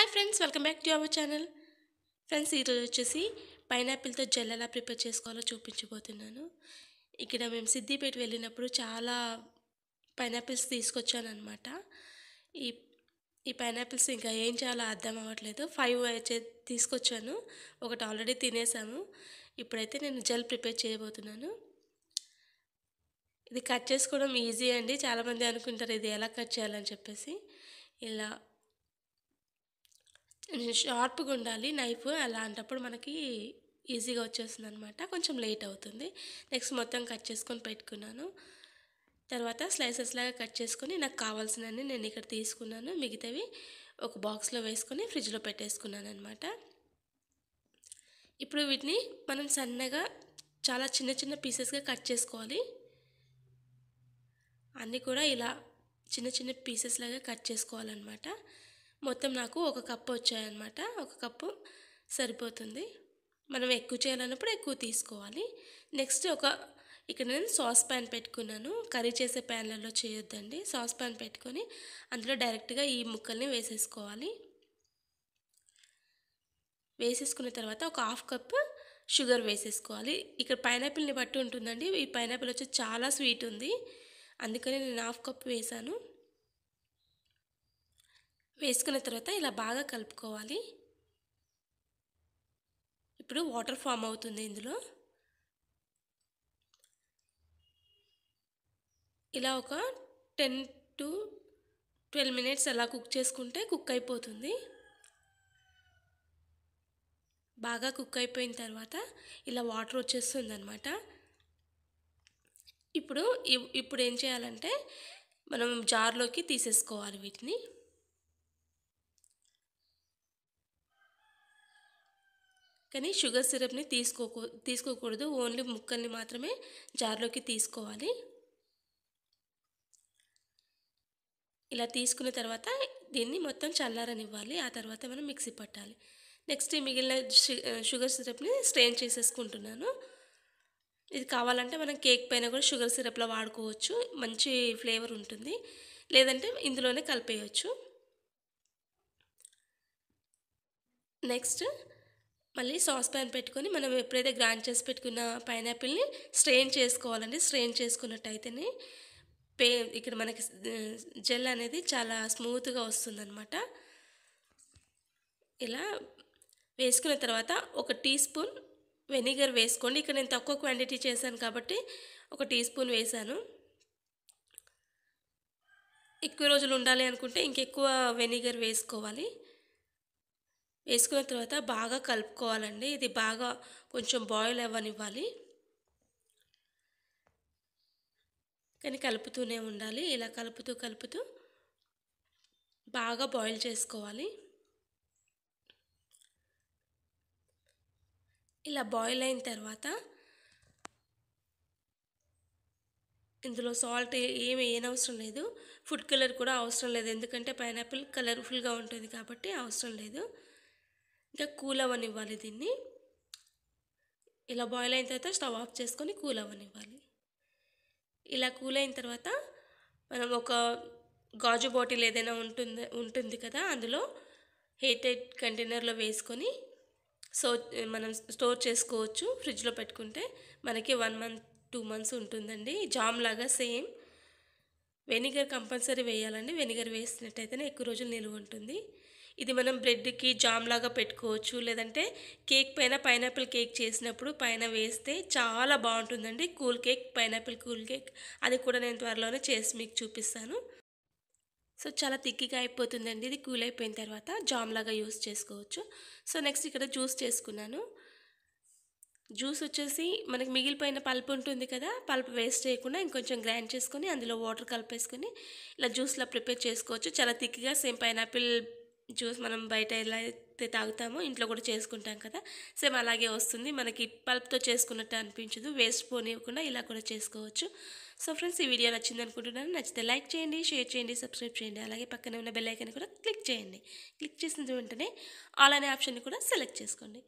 hi friends welcome back to our channel friends ఈరోజు వచ్చేసి పైనాపిల్తో gel ఎలా ప్రిపేర్ చేసుకోవాలో చూపించబోతున్నాను ఇక్కడ మేము సిద్దిపేట వెళ్ళినప్పుడు చాలా పైనాపిల్స్ తీసుకొచ్చాను అనమాట ఈ ఈ పైనాపిల్స్ ఇంకా ఏం చేయాలో అర్థం అవ్వట్లేదు ఫైవ్ అయితే తీసుకొచ్చాను ఒకటి ఆల్రెడీ తినేసాము ఇప్పుడైతే నేను జెల్ ప్రిపేర్ చేయబోతున్నాను ఇది కట్ చేసుకోవడం ఈజీ అండి చాలామంది అనుకుంటారు ఇది ఎలా కట్ చేయాలని చెప్పేసి ఇలా షార్ప్గా ఉండాలి నైఫ్ అలాంటప్పుడు మనకి ఈజీగా వచ్చేస్తుంది అనమాట కొంచెం లేట్ అవుతుంది నెక్స్ట్ మొత్తం కట్ చేసుకొని పెట్టుకున్నాను తర్వాత స్లైసెస్ లాగా కట్ చేసుకొని నాకు కావాల్సినవి నేను ఇక్కడ తీసుకున్నాను మిగతావి ఒక బాక్స్లో వేసుకొని ఫ్రిడ్జ్లో పెట్టేసుకున్నాను అనమాట ఇప్పుడు వీటిని మనం సన్నగా చాలా చిన్న చిన్న పీసెస్గా కట్ చేసుకోవాలి అన్నీ కూడా ఇలా చిన్న చిన్న పీసెస్ లాగా కట్ చేసుకోవాలన్నమాట మొత్తం నాకు ఒక కప్పు వచ్చాయన్నమాట ఒక కప్పు సరిపోతుంది మనం ఎక్కువ చేయాలన్నప్పుడు ఎక్కువ తీసుకోవాలి నెక్స్ట్ ఒక ఇక్కడ నేను సాస్ ప్యాన్ పెట్టుకున్నాను కర్రీ చేసే ప్యాన్లలో చేయొద్దండి సాస్ ప్యాన్ పెట్టుకొని అందులో డైరెక్ట్గా ఈ ముక్కల్ని వేసేసుకోవాలి వేసేసుకున్న తర్వాత ఒక హాఫ్ కప్ షుగర్ వేసేసుకోవాలి ఇక్కడ పైనాపిల్ని బట్టి ఉంటుందండి ఈ పైనాపిల్ వచ్చి చాలా స్వీట్ ఉంది అందుకని నేను హాఫ్ కప్ వేసాను వేసుకున్న తర్వాత ఇలా బాగా కలుపుకోవాలి ఇప్పుడు వాటర్ ఫామ్ అవుతుంది ఇందులో ఇలా ఒక టెన్ టు ట్వెల్వ్ మినిట్స్ అలా కుక్ చేసుకుంటే కుక్ అయిపోతుంది బాగా కుక్ అయిపోయిన తర్వాత ఇలా వాటర్ వచ్చేస్తుంది అనమాట ఇప్పుడు ఇప్పుడు ఏం చేయాలంటే మనం జార్లోకి తీసేసుకోవాలి వీటిని కానీ షుగర్ సిరప్ని తీసుకోకూ తీసుకోకూడదు ఓన్లీ ముక్కల్ని మాత్రమే జార్లోకి తీసుకోవాలి ఇలా తీసుకున్న తర్వాత దీన్ని మొత్తం చల్లారనివ్వాలి ఆ తర్వాత మనం మిక్సీ పట్టాలి నెక్స్ట్ మిగిలిన షుగర్ సిరప్ని స్ట్రెయిన్ చేసేసుకుంటున్నాను ఇది కావాలంటే మనం కేక్ పైన కూడా షుగర్ సిరప్లో వాడుకోవచ్చు మంచి ఫ్లేవర్ ఉంటుంది లేదంటే ఇందులోనే కలిపేయచ్చు నెక్స్ట్ మళ్ళీ సాస్ ప్యాన్ పెట్టుకొని మనం ఎప్పుడైతే గ్రాండ్ చేసి పెట్టుకున్న పైనాపిల్ని స్ట్రెయిన్ చేసుకోవాలండి స్ట్రెయిన్ చేసుకున్నట్టయితేనే పే ఇక్కడ మనకి జెల్ అనేది చాలా స్మూత్గా వస్తుందన్నమాట ఇలా వేసుకున్న తర్వాత ఒక టీ స్పూన్ వెనిగర్ వేసుకోండి ఇక్కడ నేను తక్కువ క్వాంటిటీ చేశాను కాబట్టి ఒక టీ స్పూన్ వేశాను ఎక్కువ రోజులు ఉండాలి అనుకుంటే ఇంకెక్కువ వెనిగర్ వేసుకోవాలి వేసుకున్న తర్వాత బాగా కలుపుకోవాలండి ఇది బాగా కొంచెం బాయిల్ అవ్వనివ్వాలి కానీ కలుపుతూనే ఉండాలి ఇలా కలుపుతూ కలుపుతూ బాగా బాయిల్ చేసుకోవాలి ఇలా బాయిల్ అయిన తర్వాత ఇందులో సాల్ట్ ఏమి ఏనవసరం లేదు ఫుడ్ కలర్ కూడా అవసరం లేదు ఎందుకంటే పైనాపిల్ కలర్ఫుల్గా ఉంటుంది కాబట్టి అవసరం లేదు ఇంకా కూల్ అవ్వనివ్వాలి దీన్ని ఇలా బాయిల్ అయిన తర్వాత స్టవ్ ఆఫ్ చేసుకొని కూల్ అవ్వనివ్వాలి ఇలా కూల్ అయిన తర్వాత మనం ఒక గాజు బాటిల్ ఏదైనా ఉంటుంది ఉంటుంది కదా అందులో హీటెడ్ కంటైనర్లో వేసుకొని సో మనం స్టోర్ చేసుకోవచ్చు ఫ్రిడ్జ్లో పెట్టుకుంటే మనకి వన్ మంత్ టూ మంత్స్ ఉంటుందండి జామ్ లాగా సేమ్ వెనిగర్ కంపల్సరీ వేయాలండి వెనిగర్ వేసినట్టయితేనే ఎక్కువ రోజులు నిలువ ఉంటుంది ఇది మనం బ్రెడ్కి జామ్ లాగా పెట్టుకోవచ్చు లేదంటే కేక్ పైన పైనాపిల్ కేక్ చేసినప్పుడు పైన వేస్తే చాలా బాగుంటుందండి cool cake pineapple cool cake అది కూడా నేను త్వరలోనే చేసి మీకు చూపిస్తాను సో చాలా తిక్కిగా అయిపోతుందండి ఇది కూల్ అయిపోయిన తర్వాత జామ్ లాగా యూస్ చేసుకోవచ్చు సో నెక్స్ట్ ఇక్కడ జ్యూస్ చేసుకున్నాను జ్యూస్ వచ్చేసి మనకి మిగిలిపోయిన పల్పు ఉంటుంది కదా పల్పు వేస్ట్ చేయకుండా ఇంకొంచెం గ్రైండ్ చేసుకొని అందులో వాటర్ కలిపేసుకొని ఇలా జ్యూస్లా ప్రిపేర్ చేసుకోవచ్చు చాలా తిక్కిగా సేమ్ పైనాపిల్ జ్యూస్ మనం బయట ఎలా అయితే తాగుతామో ఇంట్లో కూడా చేసుకుంటాం కదా సేమ్ అలాగే వస్తుంది మనకి పల్ప్తో చేసుకున్నట్టు అనిపించదు వేస్ట్ పోనివ్వకుండా ఇలా కూడా చేసుకోవచ్చు సో ఫ్రెండ్స్ ఈ వీడియో నచ్చింది అనుకుంటున్నాను నచ్చితే లైక్ చేయండి షేర్ చేయండి సబ్స్క్రైబ్ చేయండి అలాగే పక్కనే ఉన్న బెల్ ఐకన్ కూడా క్లిక్ చేయండి క్లిక్ చేసిన వెంటనే ఆల్ అనే ఆప్షన్ని కూడా సెలెక్ట్ చేసుకోండి